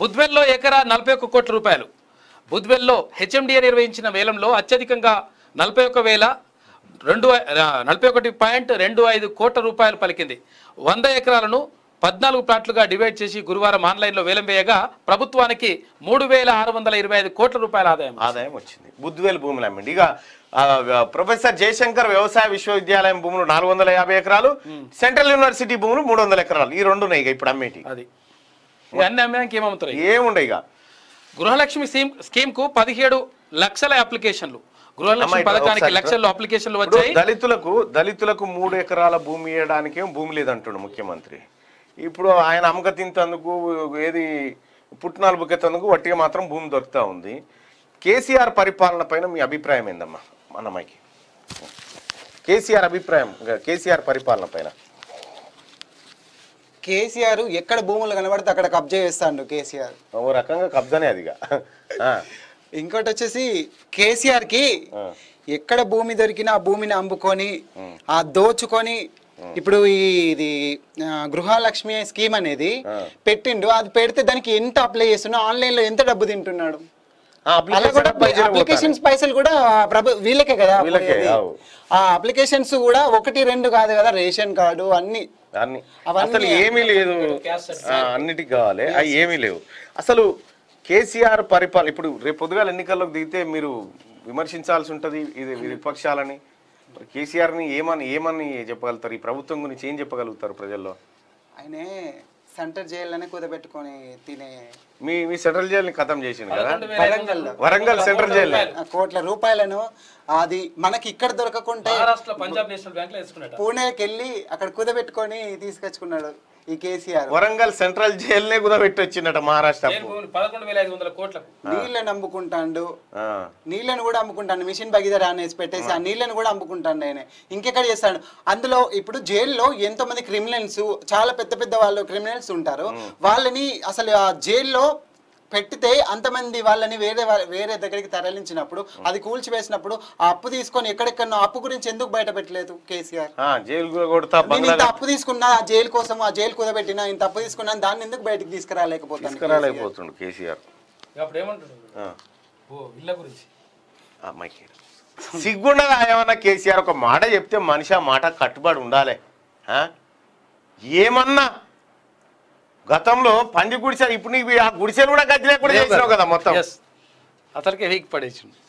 బుద్వెల్లో ఎకరా నలభై ఒక్క కోట్ల రూపాయలు బుద్వెల్లో హెచ్ఎండిఏ నిర్వహించిన వేలంలో అత్యధికంగా నలభై ఒక్క వేల రెండు నలభై ఒకటి పాయింట్ రెండు ఐదు కోట్ల రూపాయలు పలికింది వంద ఎకరాలను పద్నాలుగు ప్లాట్లుగా డివైడ్ చేసి గురువారం ఆన్లైన్లో వేలం వేయగా ప్రభుత్వానికి మూడు వేల ఆరు వందల ఇరవై ఐదు కోట్ల రూపాయల ఆదాయం ఆదాయం వచ్చింది బుద్ధివేలు భూములు అమ్మండి ఇక ప్రొఫెసర్ జయశంకర్ వ్యవసాయ విశ్వవిద్యాలయం భూములు నాలుగు వందల యాభై ఎకరాలు సెంట్రల్ యూనివర్సిటీ భూములు మూడు వందల ఎకరాలు ఈ రెండు ఉన్నాయి ఇప్పుడు అమ్మేటి అది ఇవన్నీ అమ్మడానికి ఏమమ్ముతారు ఏముండయి గృహలక్ష్మి స్కీమ్ స్కీమ్ కు పదిహేడు లక్షల అప్లికేషన్లు గృహలక్ష్మి పథకానికి అప్లికేషన్లు దళితులకు దళితులకు మూడు ఎకరాల భూమి ఇవ్వడానికి భూమి లేదంటున్నాడు ముఖ్యమంత్రి ఇప్పుడు ఆయన అమ్మక తింతందుకు ఏది పుట్టినాలు బుక్కెత్తందుకు వట్టిగా మాత్రం భూమి దొరుకుతూ ఉంది కేసీఆర్ పరిపాలన పైన మీ అభిప్రాయం ఏందమ్మా అన్నమ్మాయికి కేసీఆర్ అభిప్రాయం కేసీఆర్ పరిపాలన పైన కేసీఆర్ ఎక్కడ భూములు కనబడితే అక్కడ కబ్జా చేస్తాడు కేసీఆర్ ఓ రకంగా కబ్జానే అది ఇంకోటి వచ్చేసి కేసీఆర్ కి ఎక్కడ భూమి దొరికినా ఆ భూమిని అమ్ముకొని ఆ దోచుకొని ఇప్పుడు ఇది గృహలక్ష్మి స్కీమ్ అనేది పెట్టిండు అది పెడితే దానికి ఎంత అప్లై చేస్తున్నా ఆన్లైన్ లో ఎంత డబ్బు తింటున్నాడు అప్లికేషన్స్ పైసలు కూడా ప్రభు వీళ్ళకే కదా ఆ అప్లికేషన్స్ కూడా ఒకటి రెండు కాదు కదా రేషన్ కార్డు అన్ని అన్ని అసలు ఏమీ లేదు అన్నిటికి కావాలి అవి ఏమీ లేవు అసలు కేసీఆర్ పరిపాలన ఇప్పుడు రేపు పొద్దుగాల ఎన్నికల్లోకి దిగితే మీరు విమర్శించాల్సి ఉంటుంది ఇది విపక్షాలని కేసీఆర్ని ఏమని ఏమని చెప్పగలుగుతారు ఈ ప్రభుత్వం గురించి ఏం చెప్పగలుగుతారు ప్రజల్లో ఆయనే సెంటర్ జైల్లోనే కుదబెట్టుకొని తినే మీ మీ సెంట్రల్ జైలుని ఖతం చేసింది కదా వరంగల్ వరంగల్ సెంట్రల్ జైలు కోట్ల రూపాయలను అది మనకి ఇక్కడ దొరకకుంటే పూణేకి వెళ్ళి అక్కడ కుదబెట్టుకొని తీసుకొచ్చుకున్నాడు ఈ కేసీఆర్ వరంగల్ సెంట్రల్ పెట్టి వచ్చిందట మహారాష్ట్ర నీళ్ళని అమ్ముకుంటాడు నీళ్ళని కూడా అమ్ముకుంటాడు మిషన్ భగీధర అనేసి పెట్టేసి ఆ నీళ్ళని కూడా అమ్ముకుంటాడు ఆయన ఇంకెక్కడ చేస్తాడు అందులో ఇప్పుడు జైల్లో ఎంతో మంది క్రిమినల్స్ చాలా పెద్ద పెద్ద వాళ్ళు క్రిమినల్స్ ఉంటారు వాళ్ళని అసలు ఆ జైల్లో పెట్టితే అంతమంది వాళ్ళని వేరే వేరే దగ్గరికి తరలించినప్పుడు అది కూల్చివేసినప్పుడు ఆ అప్పు తీసుకొని ఎక్కడెక్కడ అప్పు గురించి ఎందుకు బయట పెట్టలేదు కేసీఆర్ ఇంత అప్పు తీసుకున్నా ఆ జైలు కోసం ఆ జైలు కుదబెట్టినా ఇంత అప్పు తీసుకున్నా దాన్ని ఎందుకు బయటకు తీసుకురాలేకపోతున్నాడు కేసీఆర్ అప్పుడు ఏమన్నా కేసీఆర్ ఒక మాట చెప్తే మనిషి ఆ మాట కట్టుబడి ఉండాలి ఏమన్నా గతంలో పంది గుడిసె ఇప్పుడు ఆ గుడిసెలు కూడా గది లేకుండా చేసినావు కదా మొత్తం అతనికి వీక్ పడేసింది